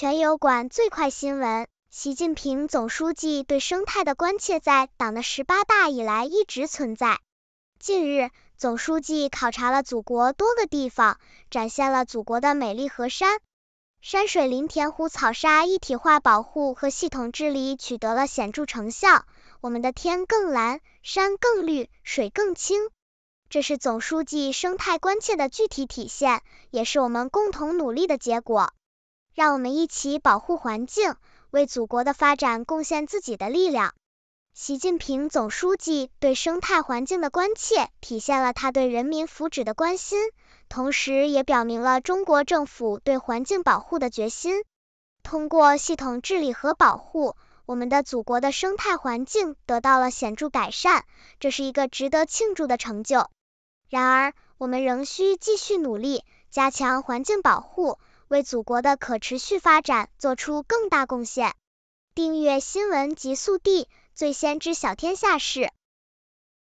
全油管最快新闻：习近平总书记对生态的关切，在党的十八大以来一直存在。近日，总书记考察了祖国多个地方，展现了祖国的美丽河山。山水林田湖草沙一体化保护和系统治理取得了显著成效，我们的天更蓝，山更绿，水更清。这是总书记生态关切的具体体现，也是我们共同努力的结果。让我们一起保护环境，为祖国的发展贡献自己的力量。习近平总书记对生态环境的关切，体现了他对人民福祉的关心，同时也表明了中国政府对环境保护的决心。通过系统治理和保护，我们的祖国的生态环境得到了显著改善，这是一个值得庆祝的成就。然而，我们仍需继续努力，加强环境保护。为祖国的可持续发展做出更大贡献。订阅新闻极速递，最先知晓天下事。